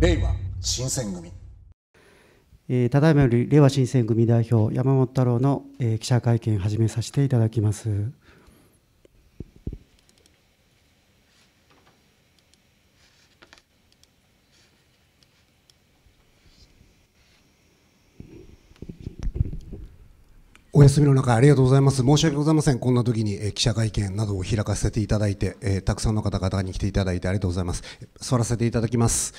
令和新選組、えー、ただいまより令和新選組代表山本太郎の、えー、記者会見始めさせていただきますお休みの中ありがとうございます。申し訳ございません。こんな時に、記者会見などを開かせていただいて、えたくさんの方々に来ていただいてありがとうございます。座らせていただきます。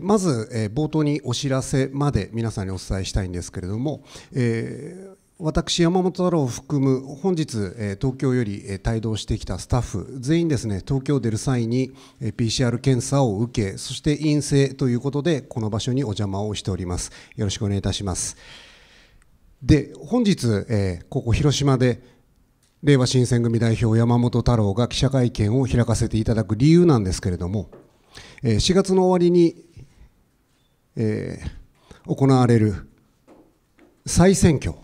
まず冒頭にお知らせまで皆さんにお伝えしたいんですけれども、えー、私、山本太郎を含む本日、東京より帯同してきたスタッフ全員ですね東京を出る際に PCR 検査を受けそして陰性ということでこの場所にお邪魔をしております。よろしくお願いいたします。で本日、えー、ここ広島でれいわ新選組代表山本太郎が記者会見を開かせていただく理由なんですけれども4月の終わりにえー、行われる再選挙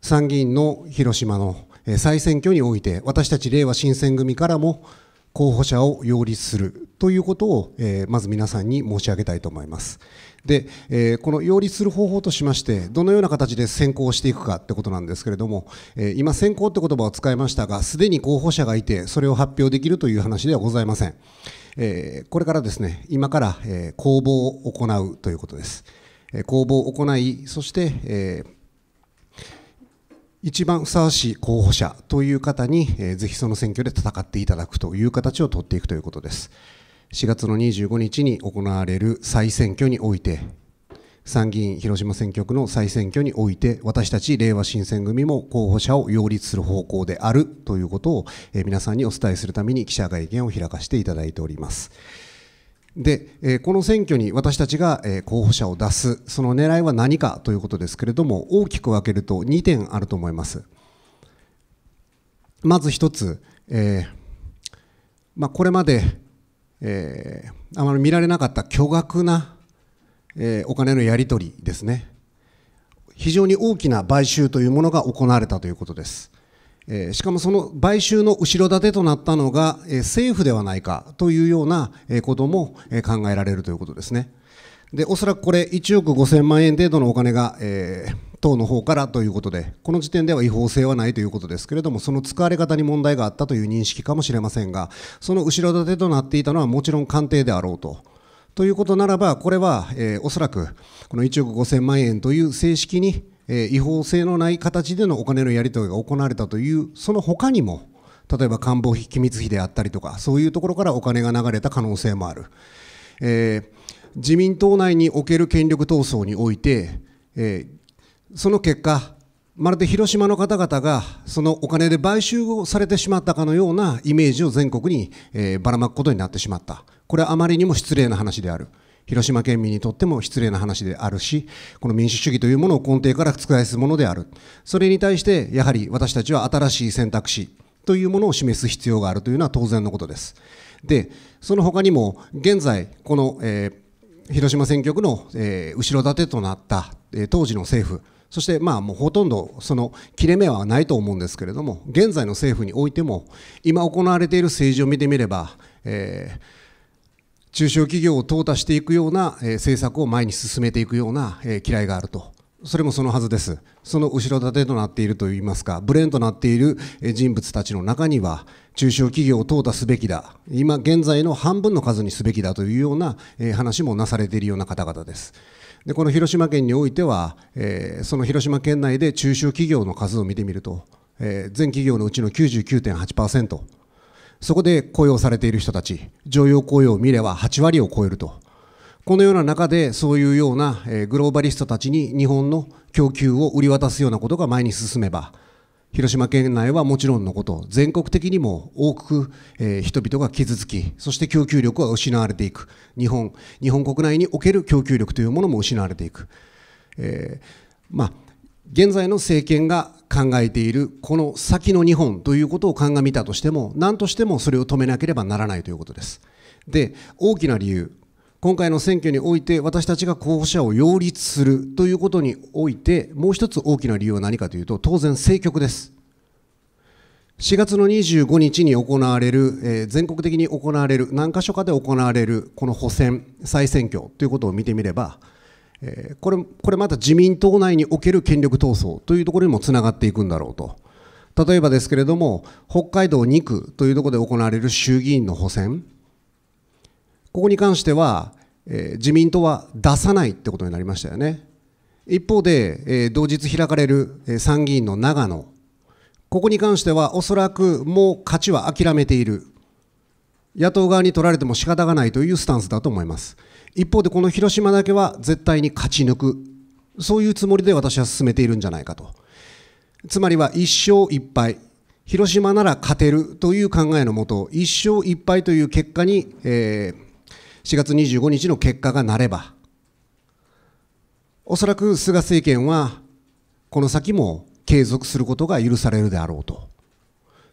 参議院の広島の再選挙において私たちれいわ新選組からも候補者を擁立するということを、えー、まず皆さんに申し上げたいと思います。で、えー、この擁立する方法としまして、どのような形で選考していくかってことなんですけれども、えー、今、選考って言葉を使いましたが、すでに候補者がいて、それを発表できるという話ではございません。えー、これからですね、今から、えー、公募を行うということです。えー、公募を行い、そして、えー一番ふさわしい候補者という方に、えー、ぜひその選挙で戦っていただくという形をとっていくということです。4月の25日に行われる再選挙において、参議院広島選挙区の再選挙において私たち令和新選組も候補者を擁立する方向であるということを、え皆さんにお伝えするために記者会見を開かせていただいております。で、えこの選挙に私たちが、え候補者を出す、その狙いは何かということですけれども、大きく分けると2点あると思います。まず1つ、えー、まあ、これまで、えー、あまり見られなかった巨額なえー、お金のやり取りですね非常に大きな買収というものが行われたということです、えー、しかもその買収の後ろ盾となったのが、えー、政府ではないかというようなことも考えられるということですねでおそらくこれ1億5000万円程度のお金が、えー、党の方からということでこの時点では違法性はないということですけれどもその使われ方に問題があったという認識かもしれませんがその後ろ盾となっていたのはもちろん官邸であろうとということならば、これは、えおそらくこの1億5000万円という正式に、え違法性のない形でのお金のやり取りが行われたという、その他にも、例えば官房費、機密費であったりとか、そういうところからお金が流れた可能性もある。えー、自民党内における権力闘争において、えー、その結果、まるで広島の方々がそのお金で買収をされてしまったかのようなイメージを全国に、えー、ばらまくことになってしまったこれはあまりにも失礼な話である広島県民にとっても失礼な話であるしこの民主主義というものを根底から覆すものであるそれに対してやはり私たちは新しい選択肢というものを示す必要があるというのは当然のことですでその他にも現在この、えー、広島選挙区の、えー、後ろ盾となった、えー、当時の政府そしてまあもうほとんどその切れ目はないと思うんですけれども現在の政府においても今行われている政治を見てみれば、えー、中小企業を淘汰していくような、えー、政策を前に進めていくような、えー、嫌いがあると。それもそのはずです。その後ろ盾となっているといいますか、ブレーンとなっている人物たちの中には、中小企業を淘汰すべきだ、今現在の半分の数にすべきだというような話もなされているような方々です。でこの広島県においては、えー、その広島県内で中小企業の数を見てみると、えー、全企業のうちの99.8%そこで雇用されている人たち常用雇用を見れば8割を超えるとこのような中でそういうような、えー、グローバリストたちに日本の供給を売り渡すようなことが前に進めば広島県内はもちろんのこと、全国的にも多く、えー、人々が傷つき、そして供給力は失われていく。日本、日本国内における供給力というものも失われていく。えー、まあ、現在の政権が考えているこの先の日本ということを鑑みたとしても、何としてもそれを止めなければならないということです。で、大きな理由、今回の選挙において私たちが候補者を擁立するということにおいてもう一つ大きな理由は何かというと当然政局です4月の25日に行われる、えー、全国的に行われる何か所かで行われるこの補選再選挙ということを見てみれば、えー、これこれまた自民党内における権力闘争というところにもつながっていくんだろうと例えばですけれども北海道2区というところで行われる衆議院の補選ここに関しては、えー、自民党は出さないってことになりましたよね。一方で、えー、同日開かれる、えー、参議院の長野、ここに関してはおそらくもう勝ちは諦めている、野党側に取られても仕方がないというスタンスだと思います。一方で、この広島だけは絶対に勝ち抜く、そういうつもりで私は進めているんじゃないかと。つまりは1勝1敗、広島なら勝てるという考えのもと、1勝1敗という結果に、えー4月25日の結果がなれば、おそらく菅政権はこの先も継続することが許されるであろうと。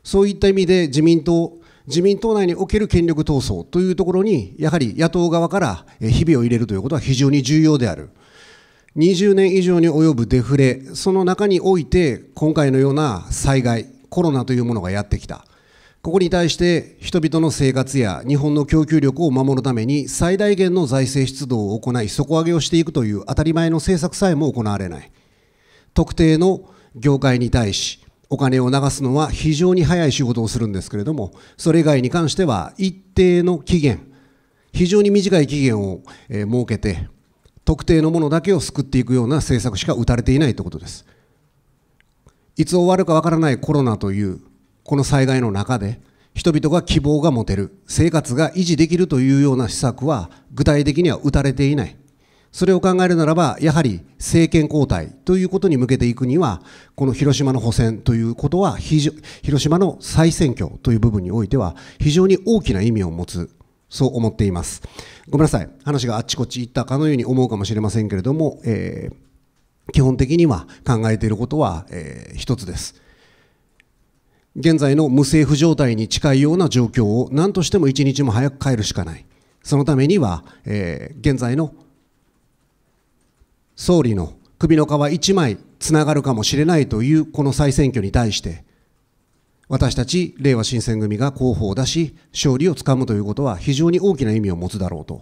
そういった意味で自民党、自民党内における権力闘争というところに、やはり野党側から日々を入れるということは非常に重要である。20年以上に及ぶデフレ、その中において、今回のような災害、コロナというものがやってきた。ここに対して人々の生活や日本の供給力を守るために最大限の財政出動を行い底上げをしていくという当たり前の政策さえも行われない。特定の業界に対しお金を流すのは非常に早い仕事をするんですけれども、それ以外に関しては一定の期限、非常に短い期限を設けて、特定のものだけを救っていくような政策しか打たれていないということです。いつ終わるかわからないコロナというこの災害の中で人々が希望が持てる生活が維持できるというような施策は具体的には打たれていないそれを考えるならばやはり政権交代ということに向けていくにはこの広島の補選ということは広島の再選挙という部分においては非常に大きな意味を持つそう思っていますごめんなさい話があっちこっち行ったかのように思うかもしれませんけれども、えー、基本的には考えていることは、えー、一つです現在の無政府状態に近いような状況を何としても一日も早く帰るしかない。そのためには、えー、現在の総理の首の皮一枚つながるかもしれないというこの再選挙に対して、私たち、れいわ新選組が候補を出し、勝利をつかむということは非常に大きな意味を持つだろうと。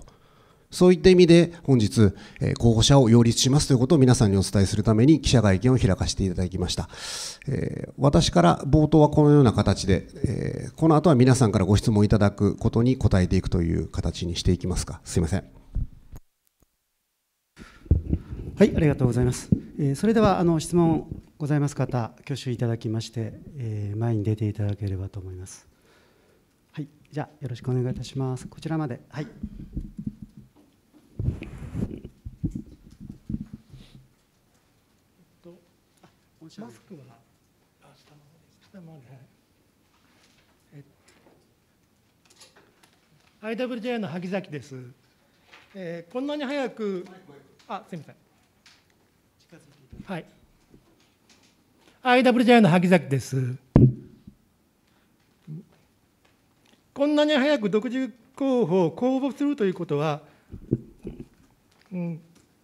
そういった意味で本日、え候補者を擁立しますということを皆さんにお伝えするために記者会見を開かせていただきました。え私から冒頭はこのような形で、えこの後は皆さんからご質問いただくことに答えていくという形にしていきますか。すいません。はい、ありがとうございます。えそれではあの質問ございます方、挙手いただきまして、え前に出ていただければと思います。はい、じゃよろしくお願いいたします。こちらまで。はい。IWJ の萩崎です。えー、こんなに早く、あ、すみません。はい。IWJ の萩崎です。こんなに早く独自候補を公募するということは、うん、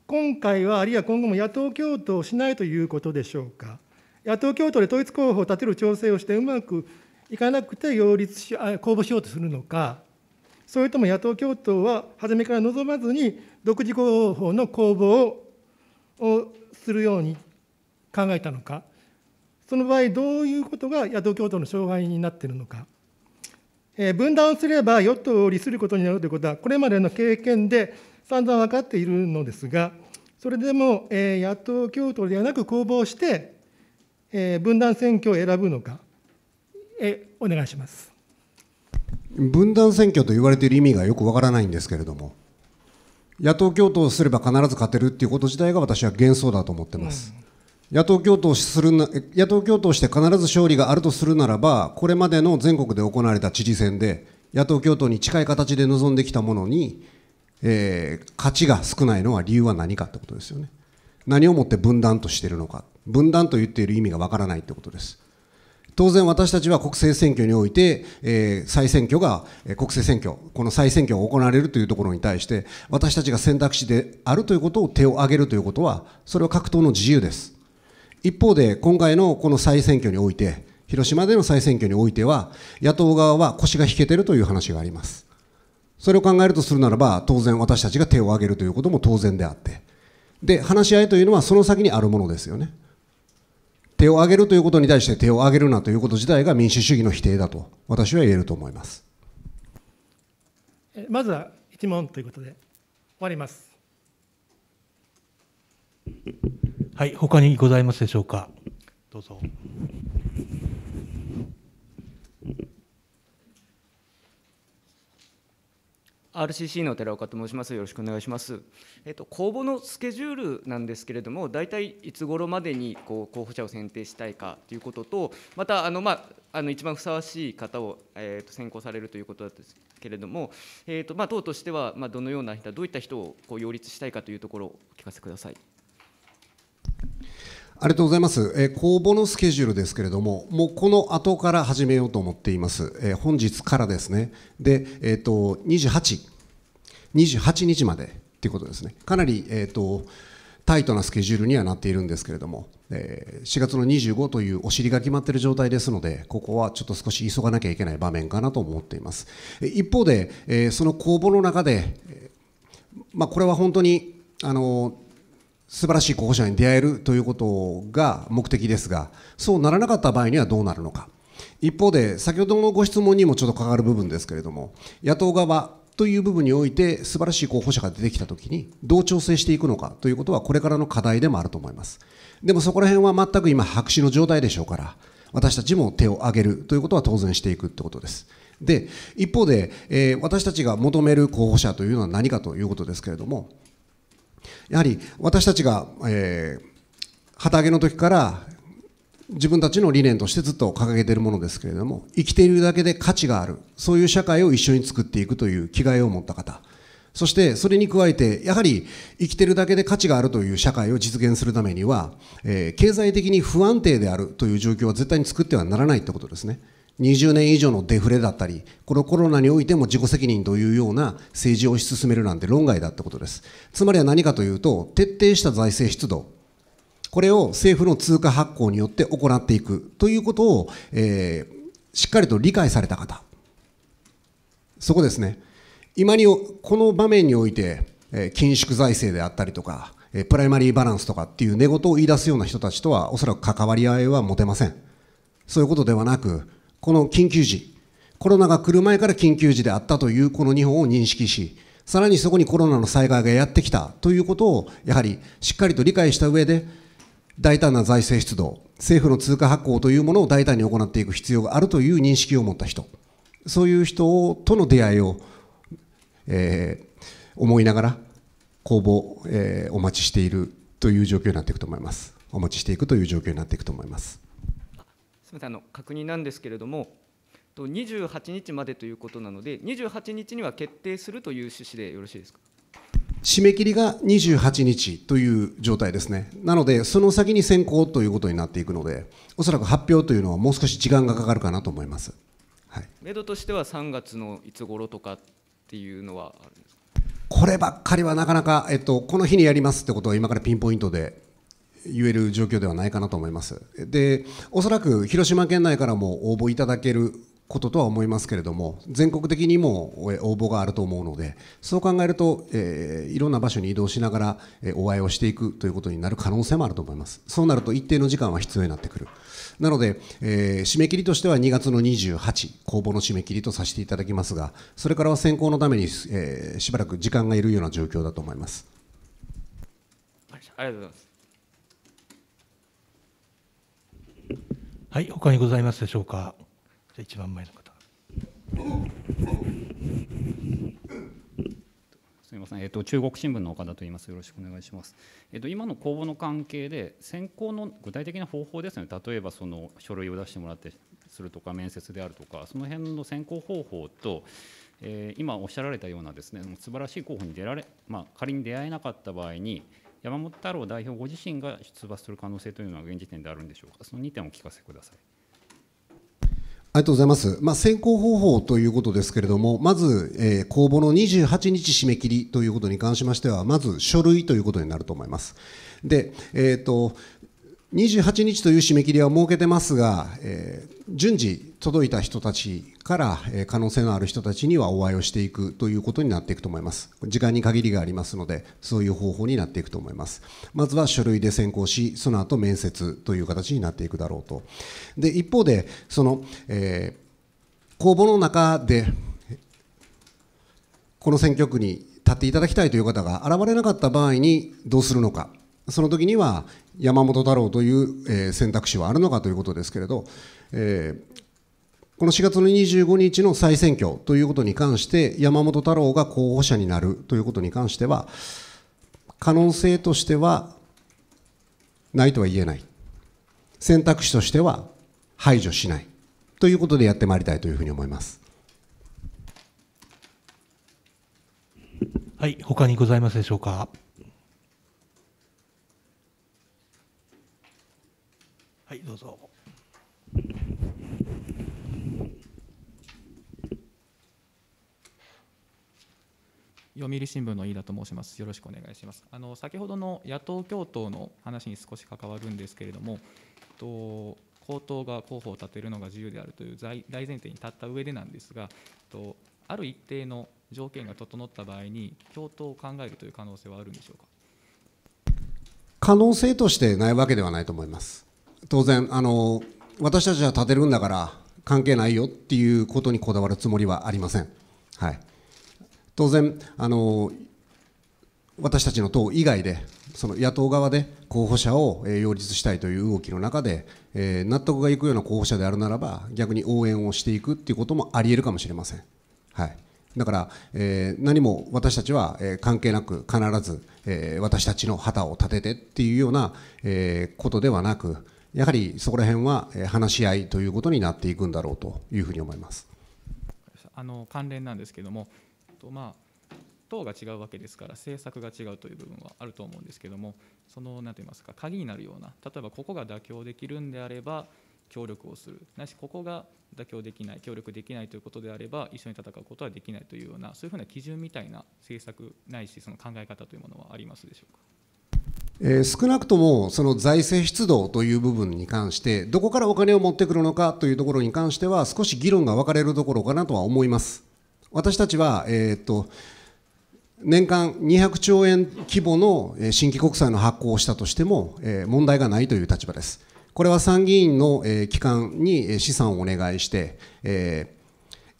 今回は、あるいは今後も野党共闘をしないということでしょうか。野党共闘で統一候補を立てる調整をして、うまくいかなくて擁立し、公募しようとするのか、それとも野党共闘は初めから望まずに、独自候補の公募をするように考えたのか、その場合、どういうことが野党共闘の障害になっているのか、えー、分断をすれば与党を利することになるということは、これまでの経験で散々分かっているのですが、それでも、えー、野党共闘ではなく公募をして、えー、分断選挙を選ぶのか、えお願いします。分断選挙と言われている意味がよくわからないんですけれども、野党共闘すれば必ず勝てるっていうこと自体が私は幻想だと思ってます。うん、野党共闘するな野党共闘して必ず勝利があるとするならば、これまでの全国で行われた知事選で、野党共闘に近い形で臨んできたものに、えー、勝ちが少ないのは理由は何かってことですよね。何をもって分断としているのか、分断と言っている意味がわからないってことです。当然私たちは国政選挙において、えー、再選挙が、えー、国政選挙、この再選挙が行われるというところに対して、私たちが選択肢であるということを手を挙げるということは、それは各党の自由です。一方で、今回のこの再選挙において、広島での再選挙においては、野党側は腰が引けてるという話があります。それを考えるとするならば、当然私たちが手を挙げるということも当然であって、で、話し合いというのはその先にあるものですよね。手を挙げるということに対して手を挙げるなということ自体が民主主義の否定だと私は言えると思いますまずは1問ということで終わりますはい他にございますでしょうかどうぞ RCC の寺岡と申します。よろしくお願いします。えっと公募のスケジュールなんですけれども、大体いつ頃までにこう候補者を選定したいかということと、またあのまああの一番ふさわしい方をえっと選考されるということですけれども、えっとまあ党としてはまあどのような人、どういった人をこう擁立したいかというところをお聞かせください。ありがとうございます、えー、公募のスケジュールですけれども、もうこの後から始めようと思っています、えー、本日からですね、で、えーと、28, 28日までということですね、かなり、えーと、タイトなスケジュールにはなっているんですけれども、えー、4月の25というお尻が決まっている状態ですので、ここはちょっと少し急がなきゃいけない場面かなと思っています。一方で、えー、その公募の中で、まあ、これは本当にあの素晴らしい候補者に出会えるということが目的ですが、そうならなかった場合にはどうなるのか。一方で、先ほどのご質問にもちょっと関わる部分ですけれども、野党側という部分において素晴らしい候補者が出てきたときにどう調整していくのかということはこれからの課題でもあると思います。でもそこら辺は全く今白紙の状態でしょうから、私たちも手を挙げるということは当然していくということです。で、一方で、えー、私たちが求める候補者というのは何かということですけれども、やはり私たちが、えー、旗揚げの時から自分たちの理念としてずっと掲げているものですけれども生きているだけで価値があるそういう社会を一緒に作っていくという気概を持った方そしてそれに加えてやはり生きているだけで価値があるという社会を実現するためには、えー、経済的に不安定であるという状況は絶対に作ってはならないってことですね。20年以上のデフレだったり、このコロナにおいても自己責任というような政治を推し進めるなんて論外だってことです。つまりは何かというと、徹底した財政出動、これを政府の通貨発行によって行っていくということを、えー、しっかりと理解された方、そこですね、今にこの場面において、えー、緊縮財政であったりとか、えー、プライマリーバランスとかっていう寝言を言い出すような人たちとは、おそらく関わり合いは持てません。そういうことではなく、この緊急時、コロナが来る前から緊急時であったというこの日本を認識し、さらにそこにコロナの災害がやってきたということを、やはりしっかりと理解した上で、大胆な財政出動、政府の通貨発行というものを大胆に行っていく必要があるという認識を持った人、そういう人との出会いを、えー、思いながら、公募、えー、お待ちしているという状況になっていくと思います。お待ちしていくという状況になっていくと思います。みませんあの確認なんですけれども28日までということなので28日には決定するという趣旨でよろしいですか締め切りが28日という状態ですね、なので、その先に選考ということになっていくので、おそらく発表というのはもう少し時間がかかるかなと思います。はい、目処としては3月のいつ頃とかっていうのはこればっかりはなかなか、えっと、この日にやりますってことは、今からピンポイントで言える状況ではないかなと思いますでおそらく広島県内からも応募いただけることとは思いますけれども全国的にも応募があると思うのでそう考えると、えー、いろんな場所に移動しながら、えー、お会いをしていくということになる可能性もあると思いますそうなると一定の時間は必要になってくるなので、えー、締め切りとしては2月の28公募の締め切りとさせていただきますがそれからは選考のために、えー、しばらく時間がいるような状況だと思いますありがとうございますはい、他にございますでしょうか。じゃ一番前の方。すみません、えっ、ー、と中国新聞の岡田と言います。よろしくお願いします。えっ、ー、と今の公募の関係で選考の具体的な方法ですね。例えばその書類を出してもらってするとか面接であるとかその辺の選考方法と。えー、今おっしゃられたようなですね素晴らしい候補に出られ、まあ、仮に出会えなかった場合に山本太郎代表ご自身が出馬する可能性というのは現時点であるんでしょうか、その2点をお聞かせください。ありがとうございます。まあ、選考方法ということですけれども、まず、えー、公募の28日締め切りということに関しましては、まず書類ということになると思います。で、えっ、ー、と、28日という締め切りは設けてますが、えー、順次、届いた人たちから、え可能性のある人たちにはお会いをしていくということになっていくと思います時間に限りがありますのでそういう方法になっていくと思いますまずは書類で選考しその後面接という形になっていくだろうとで一方でその、えー、公募の中でこの選挙区に立っていただきたいという方が現れなかった場合にどうするのかその時には山本太郎という、え選択肢はあるのかということですけれど、えーこの4月の25日の再選挙ということに関して、山本太郎が候補者になるということに関しては、可能性としてはないとは言えない。選択肢としては排除しない。ということでやってまいりたいというふうに思います。はい、他にございますでしょうか。はい、どうぞ。読売新聞の飯田と申します。よろしくお願いします。あの先ほどの野党共闘の話に少し関わるんですけれども、と公党が候補を立てるのが自由であるという大前提に立った上でなんですが、とある一定の条件が整った場合に共闘を考えるという可能性はあるんでしょうか。可能性としてないわけではないと思います。当然あの私たちは立てるんだから関係ないよっていうことにこだわるつもりはありません。はい。当然、あの私たちの党以外で、その野党側で候補者を擁立したいという動きの中で、えー、納得がいくような候補者であるならば、逆に応援をしていくということもありえるかもしれません。はいだから、えー、何も私たちは、えー、関係なく必ず、えー、私たちの旗を立ててっていうような、えー、ことではなく、やはりそこら辺は話し合いということになっていくんだろうというふうに思いますあの関連なんですけども、とまあ党が違うわけですから政策が違うという部分はあると思うんですけどもその何て言いますか鍵になるような例えばここが妥協できるんであれば協力をするなしここが妥協できない協力できないということであれば一緒に戦うことはできないというようなそういうふうな基準みたいな政策ないしその考え方というものはありますでしょうか。えー、少なくともその財政出動という部分に関してどこからお金を持ってくるのかというところに関しては少し議論が分かれるところかなとは思います。私たちは、えっと年間200兆円規模の新規国債の発行をしたとしても、え問題がないという立場です。これは参議院のえ機関に資産をお願いして、え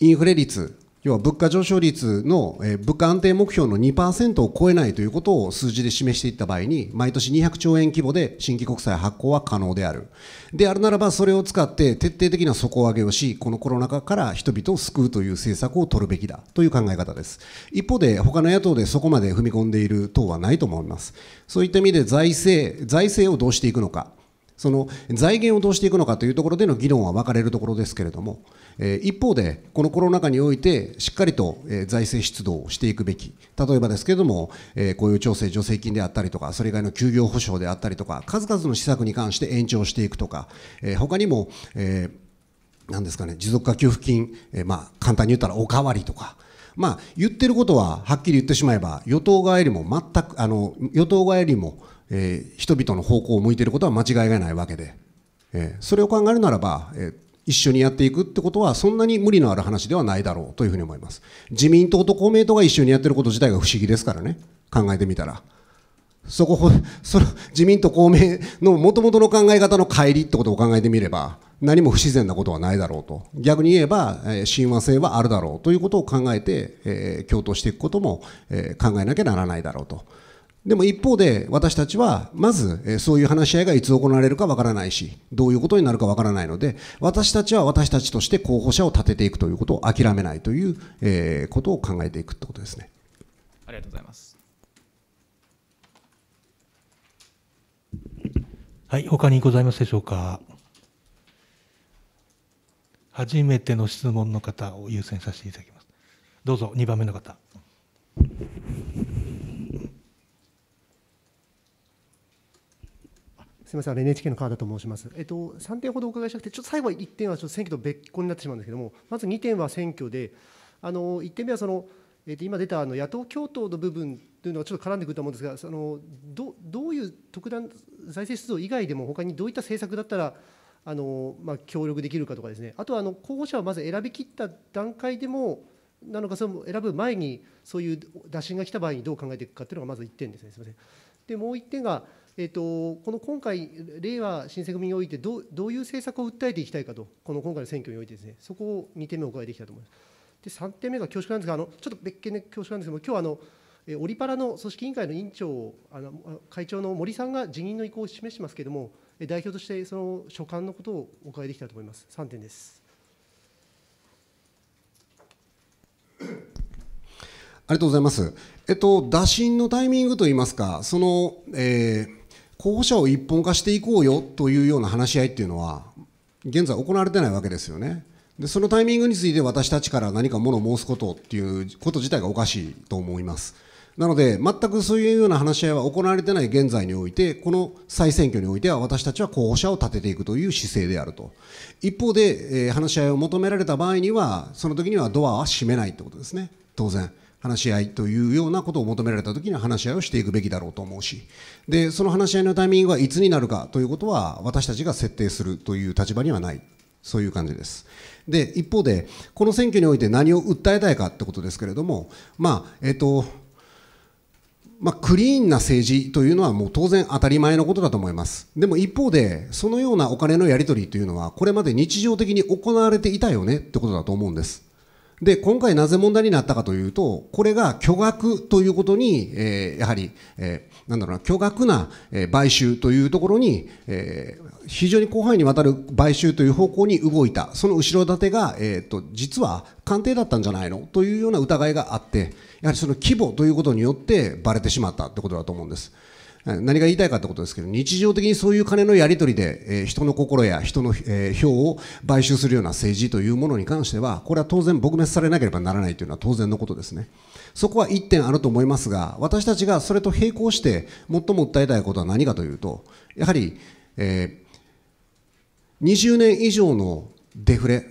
インフレ率要は物価上昇率の、えー、物価安定目標の2%を超えないということを数字で示していった場合に、毎年200兆円規模で新規国債発行は可能である。であるならば、それを使って徹底的な底上げをし、このコロナ禍から人々を救うという政策を取るべきだという考え方です。一方で、他の野党でそこまで踏み込んでいる党はないと思います。そういった意味で財政、財政をどうしていくのか。その財源をどうしていくのかというところでの議論は分かれるところですけれども、え一方で、このコロナ禍において、しっかりと、え財政出動をしていくべき、例えばですけれども、え雇用調整助成金であったりとか、それ以外の休業保障であったりとか、数々の施策に関して延長していくとか、え他にも、えなんですかね、持続化給付金、えまあ、簡単に言ったらおかわりとか、まあ、言ってることははっきり言ってしまえば、与党側よりも全く、あの与党側よりも、えー、人々の方向を向いていることは間違いがないわけで、えー、それを考えるならば、えー、一緒にやっていくってことはそんなに無理のある話ではないだろうというふうに思います自民党と公明党が一緒にやってること自体が不思議ですからね考えてみたらそこ その自民と公明のもともとの考え方の乖離ってことを考えてみれば何も不自然なことはないだろうと逆に言えば、えー、親和性はあるだろうということを考えて、えー、共闘していくことも、えー、考えなきゃならないだろうと。でも一方で私たちはまずそういう話し合いがいつ行われるかわからないしどういうことになるかわからないので私たちは私たちとして候補者を立てていくということを諦めないということを考えていくということですね。ありがとうございますはい、他にございますでしょうか。初めての質問の方を優先させていただきます。どうぞ2番目の方。すみません、NHK の川田と申します。えっと、3点ほどお伺いしたくて、ちょっと最後一1点はちょっと選挙と別個になってしまうんですけども、まず2点は選挙で、あの1点目はその、えっと、今出たあの野党共闘の部分というのはちょっと絡んでくると思うんですが、そのどどういう特段財政出動以外でも、ほかにどういった政策だったら、あのまあ、協力できるかとかですね、あとはあの候補者をまず選びきった段階でも、なのか、その選ぶ前に、そういう打診が来た場合にどう考えていくかというのがまず1点ですね、すみません。でもう1点がえーと、この今回、令和新選組においてどう、どういう政策を訴えていきたいかと、この今回の選挙においてですね、そこを2点目お伺いできたと思います。で、3点目が恐縮なんですが、あのちょっと別件で恐縮なんですけども、今日あのえオリパラの組織委員会の委員長あの、会長の森さんが辞任の意向を示しますけれども、代表としてその所管のことをお伺いできたと思います。3点です。ありがとうございます。えっと、打診のタイミングといいますか、その、えー候補者を一本化していこうよというような話し合いっていうのは、現在行われてないわけですよね。でそのタイミングについて私たちから何かものを申すことっていうこと自体がおかしいと思います。なので、全くそういうような話し合いは行われてない現在において、この再選挙においては私たちは候補者を立てていくという姿勢であると。一方で、えー、話し合いを求められた場合には、その時にはドアは閉めないってことですね。当然。話し合いというようなことを求められたときには話し合いをしていくべきだろうと思うし、で、その話し合いのタイミングはいつになるかということは、私たちが設定するという立場にはない。そういう感じです。で、一方で、この選挙において何を訴えたいかってことですけれども、まあ、えっ、ー、と、まあ、クリーンな政治というのはもう当然当たり前のことだと思います。でも一方で、そのようなお金のやり取りというのは、これまで日常的に行われていたよねってことだと思うんです。で、今回なぜ問題になったかというと、これが巨額ということに、えー、やはり、えー、なんだろうな、巨額な、えー、買収というところに、えー、非常に広範囲にわたる買収という方向に動いた、その後ろ盾が、えっ、ー、と、実は官邸だったんじゃないのというような疑いがあって、やはりその規模ということによってばれてしまったってことだと思うんです。何が言いたいかってことですけど、日常的にそういう金のやり取りで、えー、人の心や人の、えー、票を買収するような政治というものに関しては、これは当然撲滅されなければならないというのは当然のことですね。そこは1点あると思いますが、私たちがそれと並行して最も訴えたいことは何かというと、やはり、えー、20年以上のデフレ、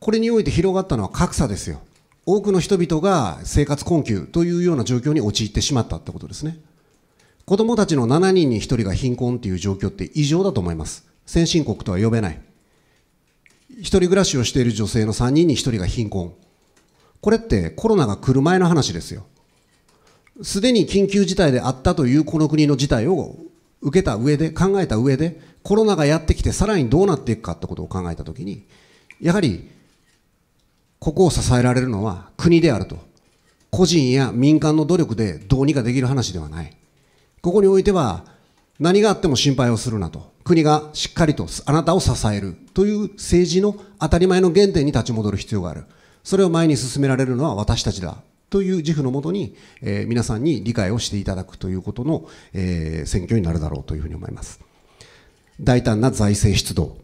これにおいて広がったのは格差ですよ。多くの人々が生活困窮というような状況に陥ってしまったってことですね。子供たちの7人に1人が貧困っていう状況って異常だと思います。先進国とは呼べない。一人暮らしをしている女性の3人に1人が貧困。これってコロナが来る前の話ですよ。すでに緊急事態であったというこの国の事態を受けた上で、考えた上で、コロナがやってきてさらにどうなっていくかってことを考えたときに、やはり、ここを支えられるのは国であると。個人や民間の努力でどうにかできる話ではない。ここにおいては何があっても心配をするなと。国がしっかりとあなたを支えるという政治の当たり前の原点に立ち戻る必要がある。それを前に進められるのは私たちだ。という自負のもとに、えー、皆さんに理解をしていただくということの、えー、選挙になるだろうというふうに思います。大胆な財政出動。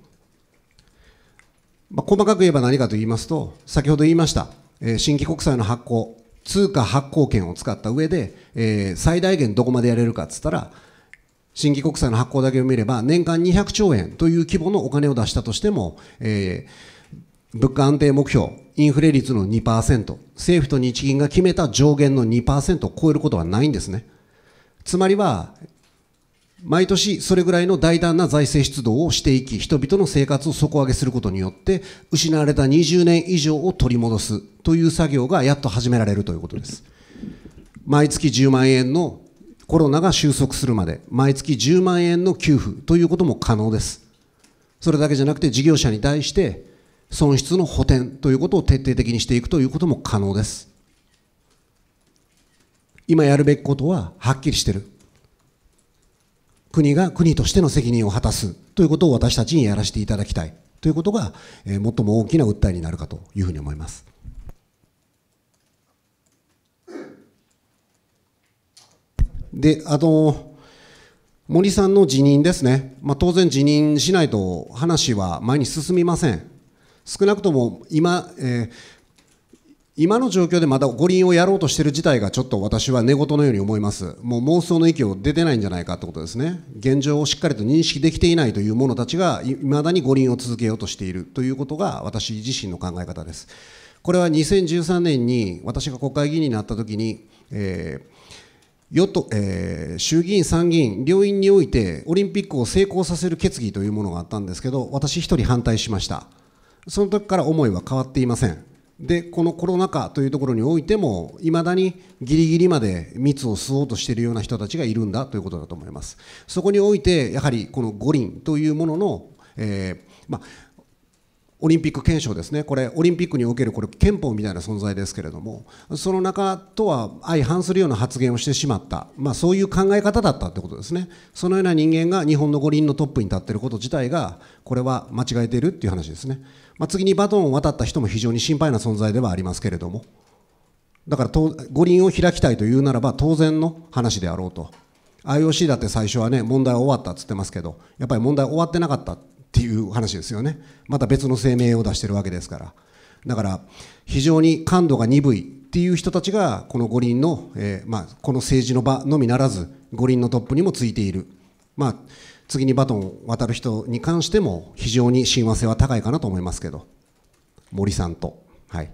まあ、細かく言えば何かと言いますと、先ほど言いました、えー、新規国債の発行、通貨発行権を使った上で、えー、最大限どこまでやれるかっつったら、新規国債の発行だけを見れば、年間200兆円という規模のお金を出したとしても、えー、物価安定目標、インフレ率の2%、政府と日銀が決めた上限の2%を超えることはないんですね。つまりは、毎年それぐらいの大胆な財政出動をしていき、人々の生活を底上げすることによって、失われた20年以上を取り戻すという作業がやっと始められるということです。毎月10万円のコロナが収束するまで、毎月10万円の給付ということも可能です。それだけじゃなくて事業者に対して損失の補填ということを徹底的にしていくということも可能です。今やるべきことははっきりしてる。国が国としての責任を果たすということを私たちにやらせていただきたいということが、え最も大きな訴えになるかというふうに思います。で、あの、森さんの辞任ですね、まあ、当然辞任しないと話は前に進みません。少なくとも今、えー今の状況でまた五輪をやろうとしている事態がちょっと私は寝言のように思います。もう妄想の域を出てないんじゃないかということですね。現状をしっかりと認識できていないという者たちがいまだに五輪を続けようとしているということが私自身の考え方です。これは2013年に私が国会議員になったときに、えー与党えー、衆議院、参議院、両院においてオリンピックを成功させる決議というものがあったんですけど、私一人反対しました。その時から思いは変わっていません。でこのコロナ禍というところにおいてもいまだにギリギリまで密を吸おうとしているような人たちがいるんだということだと思いますそこにおいてやはりこの五輪というものの、えー、まオリンピック憲章ですねこれオリンピックにおけるこれ憲法みたいな存在ですけれどもその中とは相反するような発言をしてしまった、まあ、そういう考え方だったということですねそのような人間が日本の五輪のトップに立っていること自体がこれは間違えているという話ですね。まあ、次にバトンを渡った人も非常に心配な存在ではありますけれども、だから五輪を開きたいというならば当然の話であろうと、IOC だって最初はね、問題終わったっ言ってますけど、やっぱり問題終わってなかったっていう話ですよね、また別の声明を出してるわけですから、だから非常に感度が鈍いっていう人たちが、この五輪の、えーまあ、この政治の場のみならず、五輪のトップにもついている。まあ次にバトンを渡る人に関しても非常に親和性は高いかなと思いますけど森さんとはい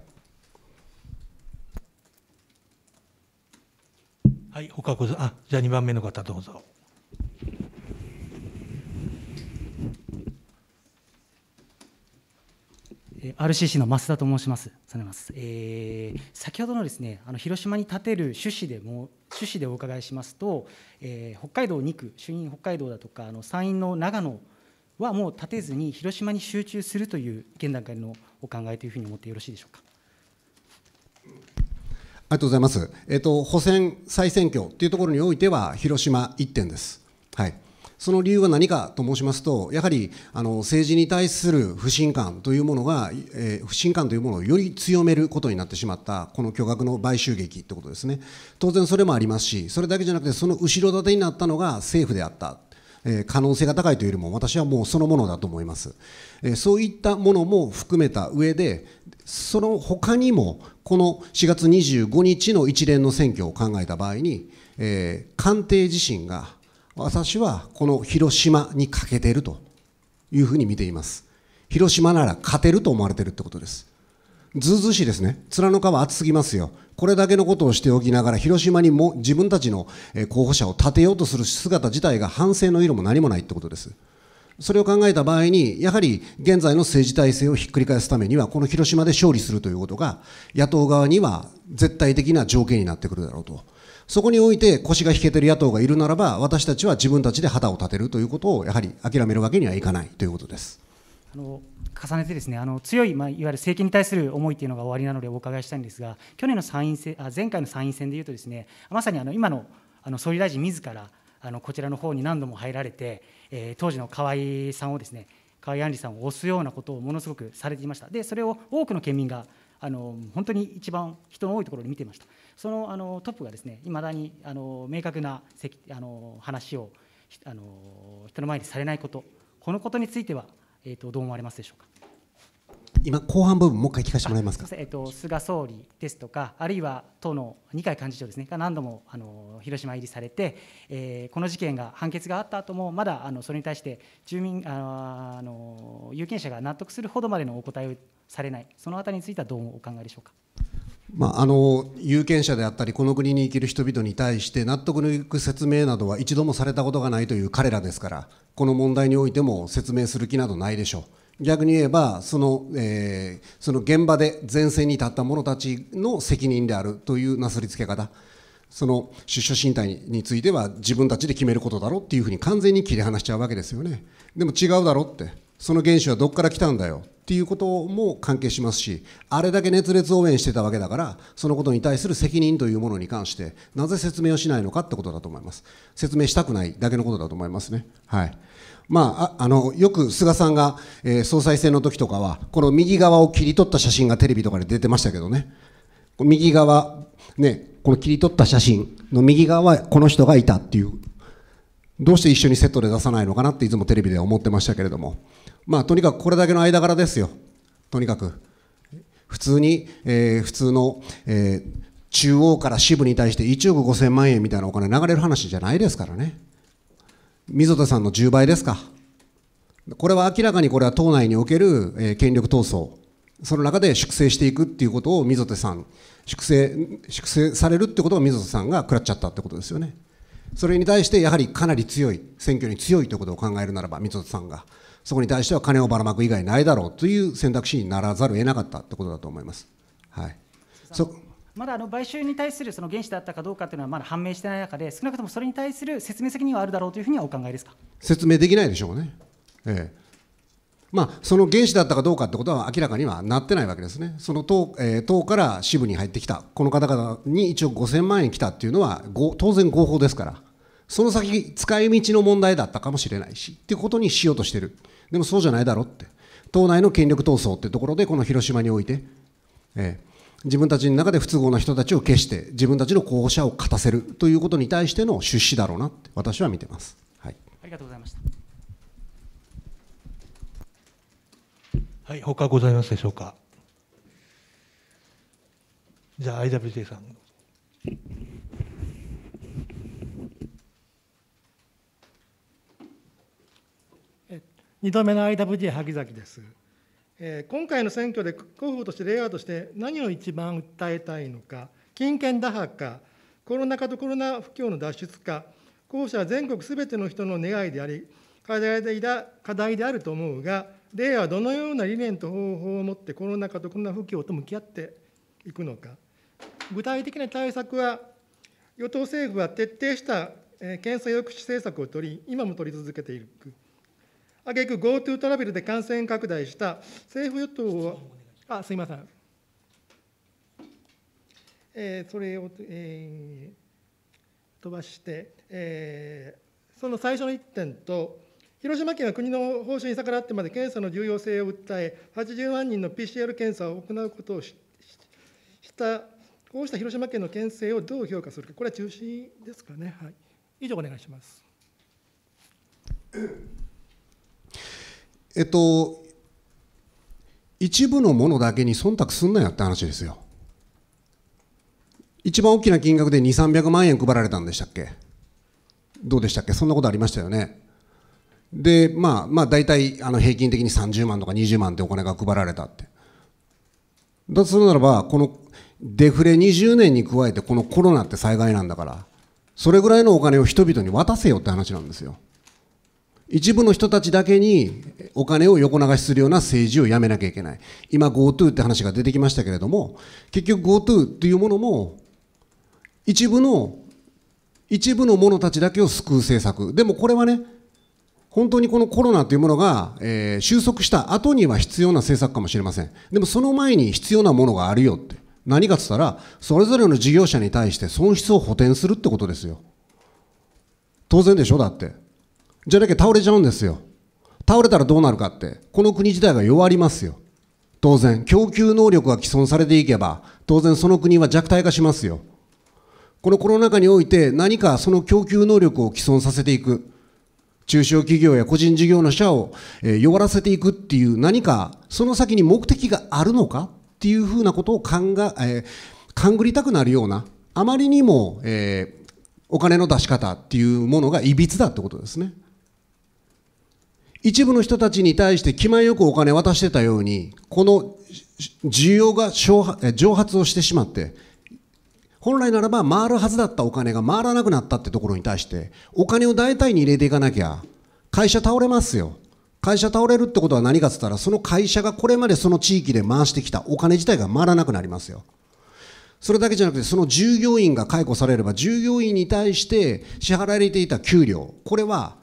はい岡子さんあじゃあ2番目の方どうぞえ RCC の増田と申します。されます。えー、先ほどのですね、あの広島に建てる趣旨でも趣旨でお伺いしますと、えー、北海道2区、衆院北海道だとか、あの参院の長野はもう立てずに、広島に集中するという現段階のお考えというふうに思ってよろしいでしょうか。ありがとうございます。えっ、ー、と、補選再選挙というところにおいては、広島1点です。はい。その理由は何かと申しますと、やはりあの政治に対する不信感というものが、えー、不信感というものをより強めることになってしまった、この巨額の買収劇ということですね、当然それもありますし、それだけじゃなくて、その後ろ盾になったのが政府であった。え可能性が高いというよりも私はもうそのものだと思います、えそういったものも含めた上でその他にもこの4月25日の一連の選挙を考えた場合に、え官邸自身が私はこの広島に欠けているというふうに見ています。広島なら勝てると思われているってことです。ずうずしいですね。面の皮厚すぎますよ。これだけのことをしておきながら、広島にも自分たちの候補者を立てようとする姿自体が反省の色も何もないってことです。それを考えた場合に、やはり現在の政治体制をひっくり返すためには、この広島で勝利するということが、野党側には絶対的な条件になってくるだろうと。そこにおいて腰が引けてる野党がいるならば、私たちは自分たちで旗を立てるということを、やはり諦めるわけにはいかないということです。あの重ねてですねあの強い、まあ、いわゆる政権に対する思いというのが終わりなのでお伺いしたいんですが、去年の参院選あ前回の参院選でいうと、ですねまさにあの今のあの総理大臣自らあのこちらの方に何度も入られて、えー、当時の河井さんをですね河井案里さんを押すようなことをものすごくされていました、でそれを多くの県民があの本当に一番人の多いところで見ていました。そのあのトップがですねいまだにあの明確なあの話をあの人の前にされないことこのことについては、えーと、どう思われますでしょうか。今後半部分もう一回聞かせてもらえますか。えっ、ー、と菅総理ですとか、あるいは党の二階幹事長ですね、が何度もあの広島入りされて、えー、この事件が判決があった後もまだあのそれに対して住民ああの有権者が納得するほどまでのお答えをされない、そのあたりについてはどうお考えでしょうか。まあ、あの有権者であったり、この国に生きる人々に対して納得のいく説明などは一度もされたことがないという彼らですから、この問題においても説明する気などないでしょう。逆に言えばその、えー、その現場で前線に立った者たちの責任であるというなすりつけ方、その出所進退については自分たちで決めることだろっていうふうに完全に切り離しちゃうわけですよね。でも違うだろって、その原資はどこから来たんだよっていうことも関係しますし、あれだけ熱烈応援してたわけだから、そのことに対する責任というものに関して、なぜ説明をしないのかってことだと思います。説明したくないだけのことだと思いますね。はい。まあ、あの、よく菅さんが、えー、総裁選の時とかは、この右側を切り取った写真がテレビとかで出てましたけどね。右側、ね、この切り取った写真の右側はこの人がいたっていう、どうして一緒にセットで出さないのかなっていつもテレビで思ってましたけれども。まあ、とにかくこれだけの間柄ですよ、とにかく。普通に、えー、普通の、えー、中央から支部に対して1億5000万円みたいなお金流れる話じゃないですからね。溝田さんの10倍ですか。これは明らかにこれは党内における、えー、権力闘争。その中で粛清していくっていうことを溝手さん、粛清、粛清されるってことを溝手さんが食らっちゃったってことですよね。それに対してやはりかなり強い、選挙に強いということを考えるならば、溝手さんが。そこに対しては金をばらまく以外ないだろうという選択肢にならざるを得なかったってことだと思います。はい、そまだあの買収に対するその原資だったかどうかというのはまだ判明していない中で、少なくともそれに対する説明責任はあるだろうというふうにはお考えですか説明できないでしょうね、ええまあ、その原資だったかどうかってことは明らかにはなってないわけですね、その党,、えー、党から支部に入ってきた、この方々に一応5000万円来たっていうのは、当然合法ですから。その先、使い道の問題だったかもしれないし、っていうことにしようとしてる。でもそうじゃないだろって。党内の権力闘争ってところで、この広島において、ええ、自分たちの中で不都合な人たちを消して、自分たちの候補者を勝たせるということに対しての出資だろうなって、私は見てます。はい、ありがとうございました。はい、他ございますでしょうか。じゃあ IWJ さん2度目の IWG 萩崎です。えー、今回の選挙で候補としてレイアウトして何を一番訴えたいのか、金券打破か、コロナ禍とコロナ不況の脱出か、候補者は全国すべての人の願いであり、課題であると思うが、例はどのような理念と方法を持ってコロナ禍とコロナ不況と向き合っていくのか、具体的な対策は、与党政府は徹底した検査抑止政策を取り、今も取り続けていく。あげく GoTo トラベルで感染拡大した政府与党は、あすみません、えー、それを、えー、飛ばして、えー、その最初の1点と、広島県は国の方針に逆らってまで検査の重要性を訴え、80万人の PCR 検査を行うことをしした、こうした広島県の県政をどう評価するか、これは中心ですかね。はい、以上、お願いします。えっと、一部のものだけに忖度すんなよって話ですよ。一番大きな金額で2、300万円配られたんでしたっけどうでしたっけそんなことありましたよね。で、まあ、まあ、大体、あの、平均的に30万とか20万ってお金が配られたって。だとするならば、このデフレ20年に加えて、このコロナって災害なんだから、それぐらいのお金を人々に渡せよって話なんですよ。一部の人たちだけにお金を横流しするような政治をやめなきゃいけない。今 GoTo って話が出てきましたけれども、結局 GoTo というものも、一部の、一部の者たちだけを救う政策。でもこれはね、本当にこのコロナというものが、えー、収束した後には必要な政策かもしれません。でもその前に必要なものがあるよって。何かっつったら、それぞれの事業者に対して損失を補填するってことですよ。当然でしょだって。じゃなきゃ倒れちゃうんですよ。倒れたらどうなるかって、この国自体が弱りますよ。当然、供給能力が既存されていけば、当然その国は弱体化しますよ。このコロナ禍において何かその供給能力を既存させていく。中小企業や個人事業の社を弱らせていくっていう何かその先に目的があるのかっていうふうなことを勘が、えー、勘ぐりたくなるような、あまりにも、えー、お金の出し方っていうものがいびつだってことですね。一部の人たちに対して気前よくお金渡してたように、この需要が蒸発をしてしまって、本来ならば回るはずだったお金が回らなくなったってところに対して、お金を大体に入れていかなきゃ、会社倒れますよ。会社倒れるってことは何かって言ったら、その会社がこれまでその地域で回してきたお金自体が回らなくなりますよ。それだけじゃなくて、その従業員が解雇されれば、従業員に対して支払われていた給料、これは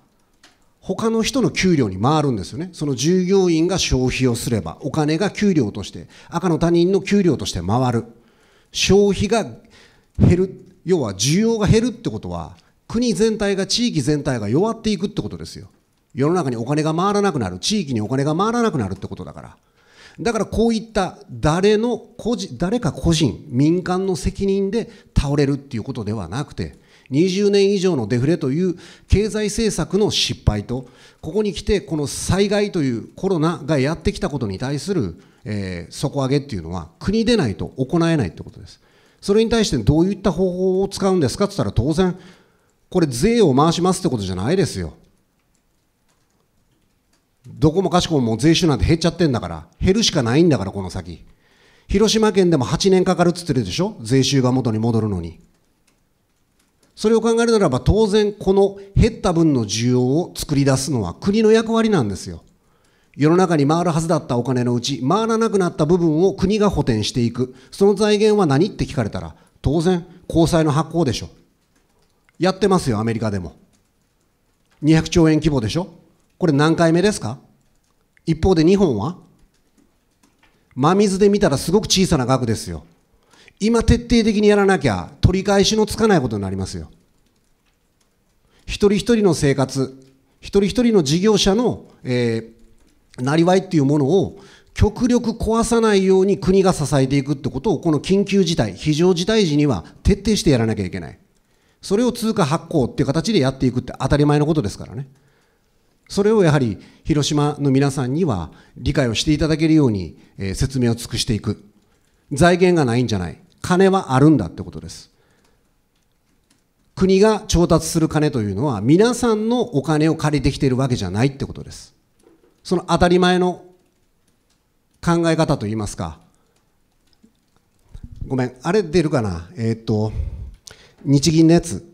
他の人の給料に回るんですよね。その従業員が消費をすれば、お金が給料として、赤の他人の給料として回る。消費が減る、要は需要が減るってことは、国全体が地域全体が弱っていくってことですよ。世の中にお金が回らなくなる、地域にお金が回らなくなるってことだから。だからこういった誰の個人、誰か個人、民間の責任で倒れるっていうことではなくて、20年以上のデフレという経済政策の失敗と、ここに来てこの災害というコロナがやってきたことに対する、えー、底上げっていうのは国でないと行えないってことです。それに対してどういった方法を使うんですかって言ったら当然、これ税を回しますってことじゃないですよ。どこもかしこももう税収なんて減っちゃってんだから、減るしかないんだから、この先。広島県でも8年かかるっつってるでしょ税収が元に戻るのに。それを考えるならば当然この減った分の需要を作り出すのは国の役割なんですよ。世の中に回るはずだったお金のうち回らなくなった部分を国が補填していく。その財源は何って聞かれたら当然公債の発行でしょ。やってますよアメリカでも。200兆円規模でしょ。これ何回目ですか一方で日本は真水で見たらすごく小さな額ですよ。今徹底的にやらなきゃ取り返しのつかないことになりますよ。一人一人の生活、一人一人の事業者の、えー、なりわいっていうものを極力壊さないように国が支えていくってことをこの緊急事態、非常事態時には徹底してやらなきゃいけない。それを通貨発行っていう形でやっていくって当たり前のことですからね。それをやはり広島の皆さんには理解をしていただけるように、えー、説明を尽くしていく。財源がないんじゃない。金はあるんだってことです。国が調達する金というのは皆さんのお金を借りてきているわけじゃないってことです。その当たり前の考え方といいますか、ごめん、あれ出るかな、えー、っと、日銀のやつ。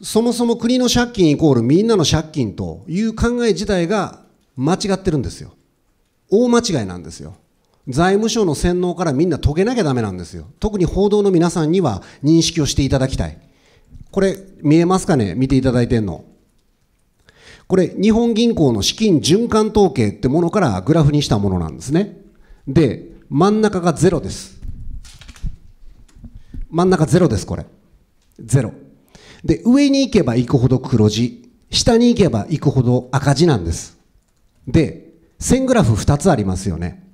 そもそも国の借金イコールみんなの借金という考え自体が間違ってるんですよ。大間違いなんですよ。財務省の洗脳からみんな解けなきゃだめなんですよ。特に報道の皆さんには認識をしていただきたい。これ、見えますかね見ていただいてんの。これ、日本銀行の資金循環統計ってものからグラフにしたものなんですね。で、真ん中がゼロです。真ん中ゼロです、これ。ゼロ。で、上に行けば行くほど黒字、下に行けば行くほど赤字なんです。で、線グラフ2つありますよね。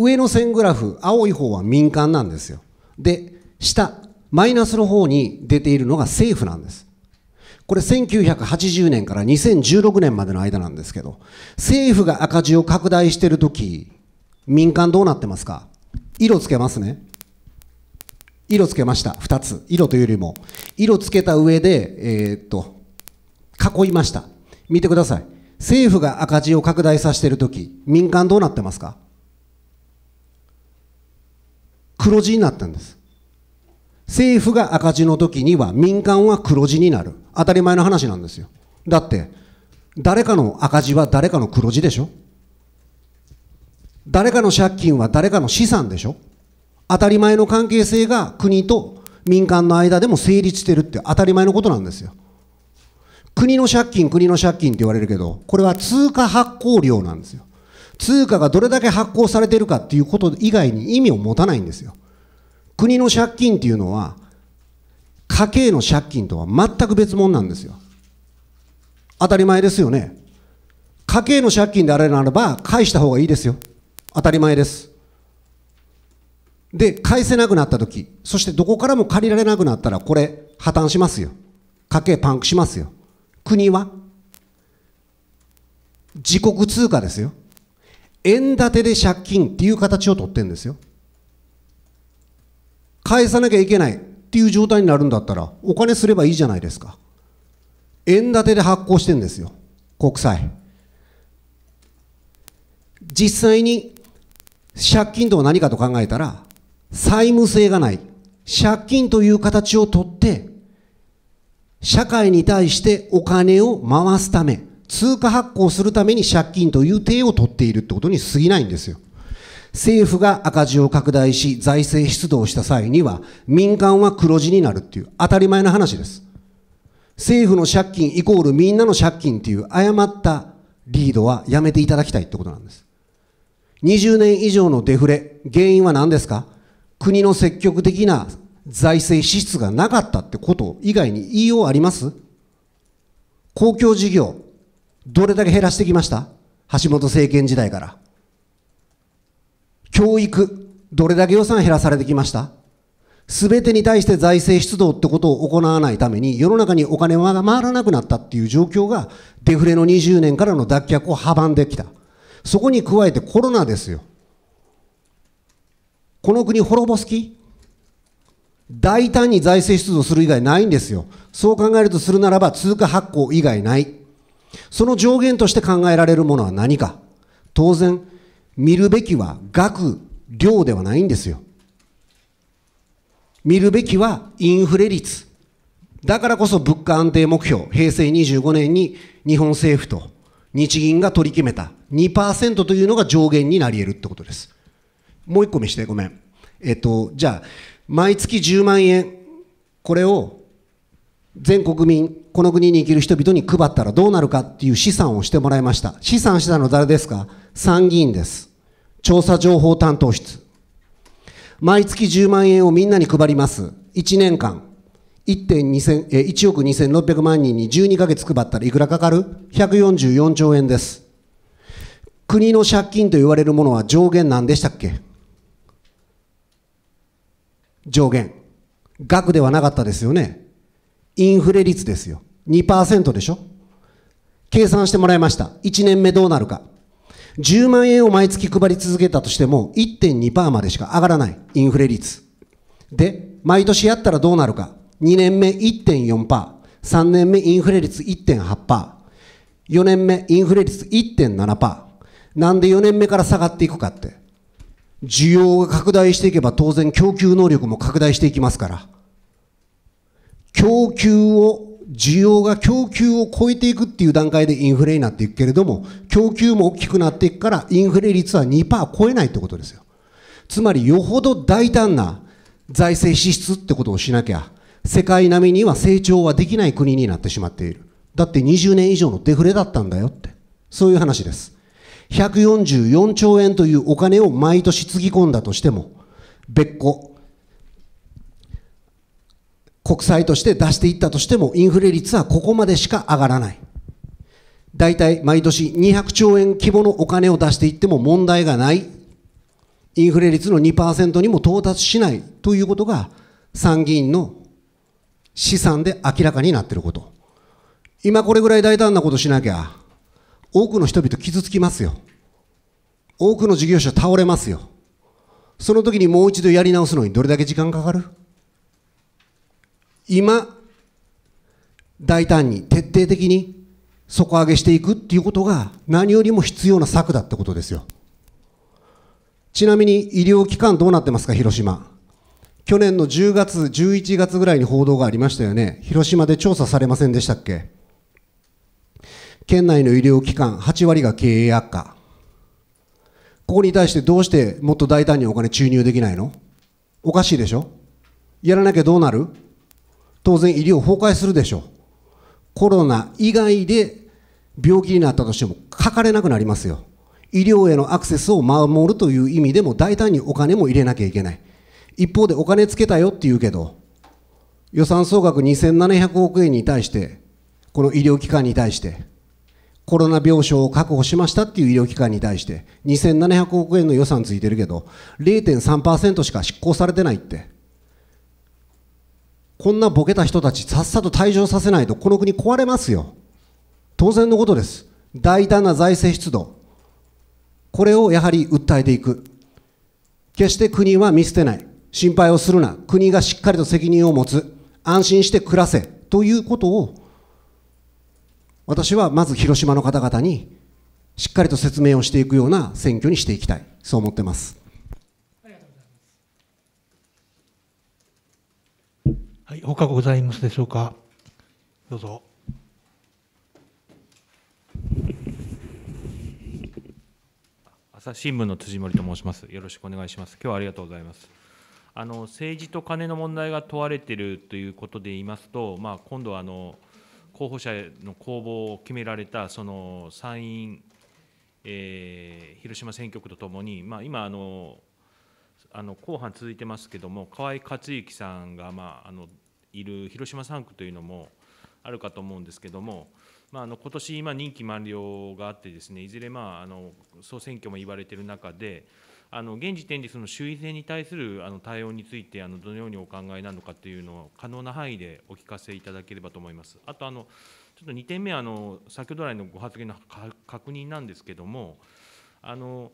上の線グラフ、青い方は民間なんですよ。で、下、マイナスの方に出ているのが政府なんです。これ1980年から2016年までの間なんですけど、政府が赤字を拡大してるとき、民間どうなってますか色つけますね。色つけました。2つ。色というよりも。色つけた上で、えー、っと、囲いました。見てください。政府が赤字を拡大させてるとき、民間どうなってますか黒字になったんです。政府が赤字の時には民間は黒字になる。当たり前の話なんですよ。だって、誰かの赤字は誰かの黒字でしょ誰かの借金は誰かの資産でしょ当たり前の関係性が国と民間の間でも成立してるって当たり前のことなんですよ。国の借金、国の借金って言われるけど、これは通貨発行量なんですよ。通貨がどれだけ発行されているかっていうこと以外に意味を持たないんですよ。国の借金っていうのは、家計の借金とは全く別物なんですよ。当たり前ですよね。家計の借金であれならば、返した方がいいですよ。当たり前です。で、返せなくなった時、そしてどこからも借りられなくなったら、これ、破綻しますよ。家計パンクしますよ。国は自国通貨ですよ。円建てで借金っていう形をとってんですよ。返さなきゃいけないっていう状態になるんだったら、お金すればいいじゃないですか。円建てで発行してんですよ。国債。実際に借金とは何かと考えたら、債務性がない。借金という形をとって、社会に対してお金を回すため、通貨発行するために借金という体を取っているってことに過ぎないんですよ。政府が赤字を拡大し財政出動した際には民間は黒字になるっていう当たり前の話です。政府の借金イコールみんなの借金っていう誤ったリードはやめていただきたいってことなんです。20年以上のデフレ、原因は何ですか国の積極的な財政支出がなかったってこと以外に言いようあります公共事業、どれだけ減らしてきました橋本政権時代から。教育、どれだけ予算減らされてきましたすべてに対して財政出動ってことを行わないために世の中にお金が回らなくなったっていう状況がデフレの20年からの脱却を阻んできた。そこに加えてコロナですよ。この国滅ぼす気大胆に財政出動する以外ないんですよ。そう考えるとするならば通貨発行以外ない。その上限として考えられるものは何か当然見るべきは額量ではないんですよ見るべきはインフレ率だからこそ物価安定目標平成25年に日本政府と日銀が取り決めた2%というのが上限になり得るってことですもう一個見してごめんえっとじゃあ毎月10万円これを全国民、この国に生きる人々に配ったらどうなるかっていう試算をしてもらいました。試算したの誰ですか参議院です。調査情報担当室。毎月10万円をみんなに配ります。1年間。1.2 0 1億2600万人に12ヶ月配ったらいくらかかる ?144 兆円です。国の借金と言われるものは上限何でしたっけ上限。額ではなかったですよね。インフレ率ですよ。2%でしょ計算してもらいました。1年目どうなるか。10万円を毎月配り続けたとしても1.2%までしか上がらないインフレ率。で、毎年やったらどうなるか。2年目1.4%、3年目インフレ率1.8%、4年目インフレ率1.7%。なんで4年目から下がっていくかって。需要が拡大していけば当然供給能力も拡大していきますから。供給を、需要が供給を超えていくっていう段階でインフレになっていくけれども、供給も大きくなっていくから、インフレ率は2%超えないってことですよ。つまり、よほど大胆な財政支出ってことをしなきゃ、世界並みには成長はできない国になってしまっている。だって20年以上のデフレだったんだよって。そういう話です。144兆円というお金を毎年つぎ込んだとしても、別個、国債として出していったとしても、インフレ率はここまでしか上がらない。大体毎年200兆円規模のお金を出していっても問題がない。インフレ率の2%にも到達しないということが参議院の試算で明らかになっていること。今これぐらい大胆なことしなきゃ、多くの人々傷つきますよ。多くの事業者倒れますよ。その時にもう一度やり直すのにどれだけ時間かかる今、大胆に徹底的に底上げしていくっていうことが何よりも必要な策だってことですよ。ちなみに医療機関どうなってますか、広島。去年の10月、11月ぐらいに報道がありましたよね。広島で調査されませんでしたっけ県内の医療機関8割が経営悪化。ここに対してどうしてもっと大胆にお金注入できないのおかしいでしょやらなきゃどうなる当然医療崩壊するでしょう。コロナ以外で病気になったとしてもかかれなくなりますよ。医療へのアクセスを守るという意味でも大胆にお金も入れなきゃいけない。一方でお金つけたよって言うけど、予算総額2700億円に対して、この医療機関に対して、コロナ病床を確保しましたっていう医療機関に対して、2700億円の予算ついてるけど、0.3%しか執行されてないって。こんなボケた人たちさっさと退場させないとこの国壊れますよ。当然のことです。大胆な財政出動。これをやはり訴えていく。決して国は見捨てない。心配をするな。国がしっかりと責任を持つ。安心して暮らせ。ということを、私はまず広島の方々にしっかりと説明をしていくような選挙にしていきたい。そう思ってます。かございますでしょうか。どうぞ。朝日新聞の辻森と申します。よろしくお願いします。今日はありがとうございます。あの政治と金の問題が問われているということで言いますと、まあ、今度はあの候補者の公募を決められたその参院、えー、広島選挙区とともに、まあ、今あの、あの後半続いてますけども、河合克行さんが、まあ、あのいる広島産区というのもあるかと思うんですけども、まあ、あの今年今、任期満了があって、ですねいずれまああの総選挙も言われている中で、あの現時点でその衆院選に対するあの対応についてあのどのようにお考えなのかというのを可能な範囲でお聞かせいただければと思います。あとあのちょっと2点目あの先ほど来のご発言の確認なんですけれどもあの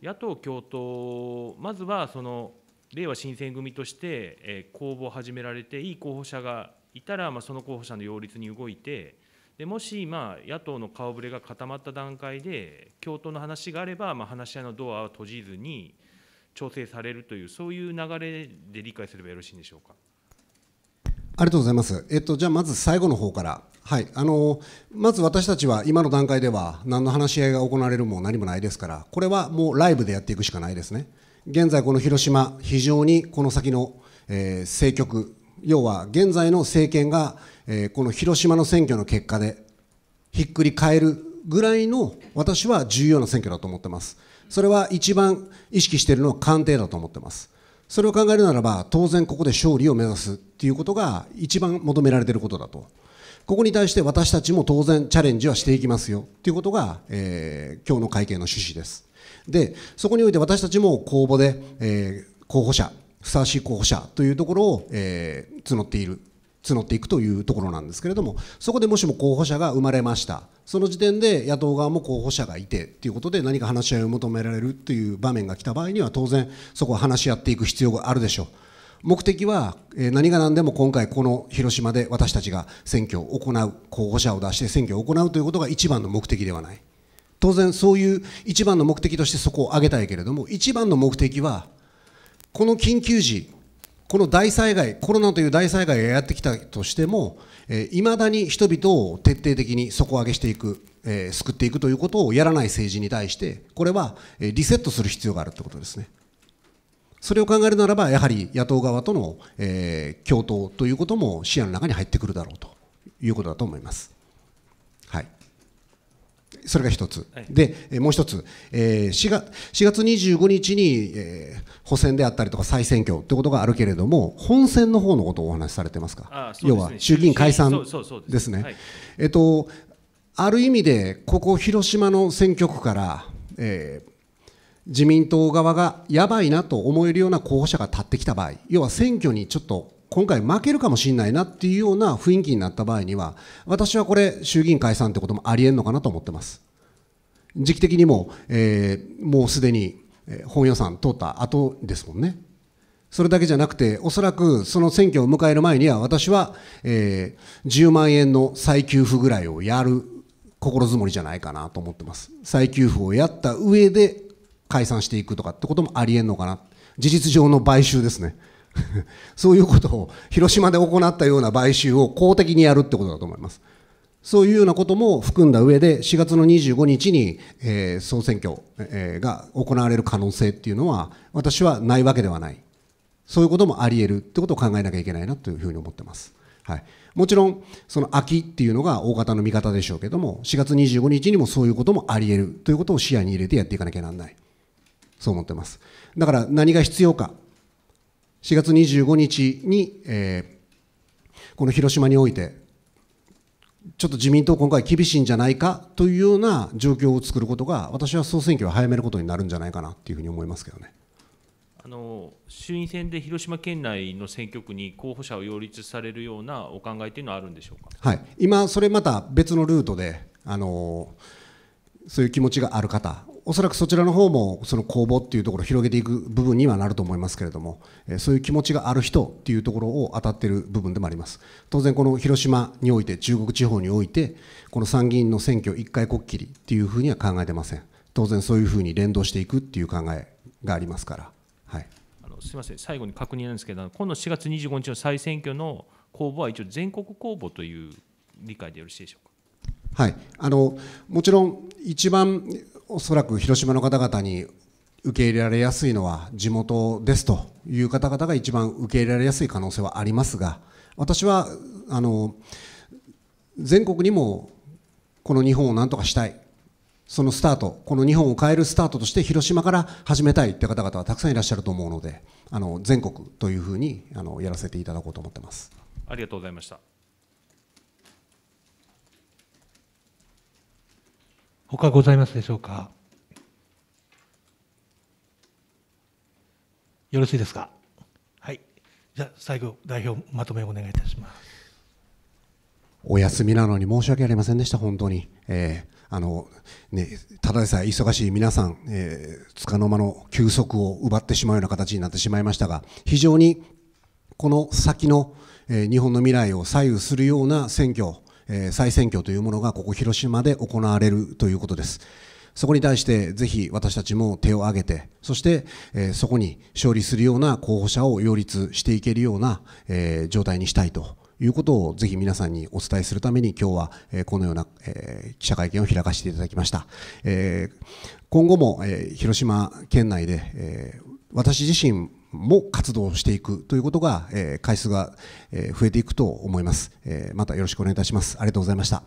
野党共闘まずはそのれいわ新選組として、えー、公募を始められて、いい候補者がいたら、まあ、その候補者の擁立に動いて、でもし、まあ、野党の顔ぶれが固まった段階で、共闘の話があれば、まあ、話し合いのドアは閉じずに調整されるという、そういう流れで理解すればよろしいんでしょうか。ありがとうございます。えっと、じゃあまず最後の方から。はい、あのまず私たちは今の段階では何の話し合いが行われるも何もないですからこれはもうライブでやっていくしかないですね。現在この広島、非常にこの先の、えー、政局、要は現在の政権が、えー、この広島の選挙の結果でひっくり返るぐらいの私は重要な選挙だと思ってます。それは一番意識しているのは官邸だと思ってます。それを考えるならば、当然ここで勝利を目指すということが一番求められていることだと。ここに対して私たちも当然チャレンジはしていきますよということが、えー、今日の会見の趣旨です。でそこにおいて私たちも公募で、えー、候補者ふさわしい候補者というところを、えー、募っている募っていくというところなんですけれどもそこでもしも候補者が生まれましたその時点で野党側も候補者がいてということで何か話し合いを求められるという場面が来た場合には当然そこは話し合っていく必要があるでしょう目的は何が何でも今回この広島で私たちが選挙を行う候補者を出して選挙を行うということが一番の目的ではない当然そういう一番の目的としてそこを挙げたいけれども一番の目的はこの緊急時この大災害コロナという大災害がやってきたとしてもいま、えー、だに人々を徹底的に底上げしていく、えー、救っていくということをやらない政治に対してこれはリセットする必要があるということですね。それを考えるならば、やはり野党側との、えー、共闘ということも視野の中に入ってくるだろうということだと思います。それが1つ、はい、でもう1つ、えー、4, 月4月25日に、えー、補選であったりとか再選挙ということがあるけれども、本選の方のことをお話しされてますか、すね、要は衆議院解散ですね。えっとある意味で、ここ広島の選挙区から、えー、自民党側がやばいなと思えるような候補者が立ってきた場合、要は選挙にちょっと今回負けるかもしれないなっていうような雰囲気になった場合には、私はこれ、衆議院解散ってこともありえんのかなと思ってます。時期的にも、えー、もうすでに本予算通った後ですもんね。それだけじゃなくて、おそらくその選挙を迎える前には、私は、えー、10万円の再給付ぐらいをやる心づもりじゃないかなと思ってます。再給付をやった上で解散していくとかってこともありえんのかな。事実上の買収ですね。そういうことを広島で行ったような買収を公的にやるってことだと思います。そういうようなことも含んだ上で、4月の25日に、えー、総選挙、えー、が行われる可能性っていうのは、私はないわけではない。そういうこともあり得るってことを考えなきゃいけないなというふうに思ってます。はい、もちろん、その秋っていうのが大方の見方でしょうけども、4月25日にもそういうこともあり得るということを視野に入れてやっていかなきゃなんない。そう思ってます。だから何が必要か。4月25日に、えー、この広島において、ちょっと自民党、今回厳しいんじゃないかというような状況を作ることが、私は総選挙を早めることになるんじゃないかなというふうに思いますけどね。あの衆院選で広島県内の選挙区に候補者を擁立されるようなお考えというのはあるんでしょうか、はい、今、それまた別のルートで、あのそういう気持ちがある方おそらくそちらの方もその公募っていうところを広げていく部分にはなると思いますけれども、えそういう気持ちがある人っていうところを当たっている部分でもあります当然この広島において中国地方においてこの参議院の選挙一回こっきりっていうふうには考えてません当然そういうふうに連動していくっていう考えがありますから、はい、あのすみません最後に確認なんですけど今度4月25日の再選挙の公募は一応全国公募という理解でよろしいでしょうかはい、あのもちろん一番おそらく広島の方々に受け入れられやすいのは地元ですという方々が一番受け入れられやすい可能性はありますが私はあの全国にもこの日本を何とかしたいそのスタートこの日本を変えるスタートとして広島から始めたいって方々はたくさんいらっしゃると思うのであの全国というふうにあのやらせていただこうと思ってますありがとうございました他ございますでしょうかよろしいですかはいじゃ最後代表まとめをお願いいたしますお休みなのに申し訳ありませんでした本当に、えー、あのね、ただでさえ忙しい皆さん、えー、つかの間の休息を奪ってしまうような形になってしまいましたが、非常にこの先の、えー、日本の未来を左右するような選挙、えー、再選挙というものがここ広島で行われるということです。そこに対してぜひ私たちも手を挙げて、そして、えー、そこに勝利するような候補者を擁立していけるような、えー、状態にしたいということをぜひ皆さんにお伝えするために今日は、えー、このような、えー、記者会見を開かせていただきました。えー、今後も、えー、広島県内で、えー、私自身も活動していくということが、え回数が、え増えていくと思います、えまたよろしくお願いいたしますありがとうございました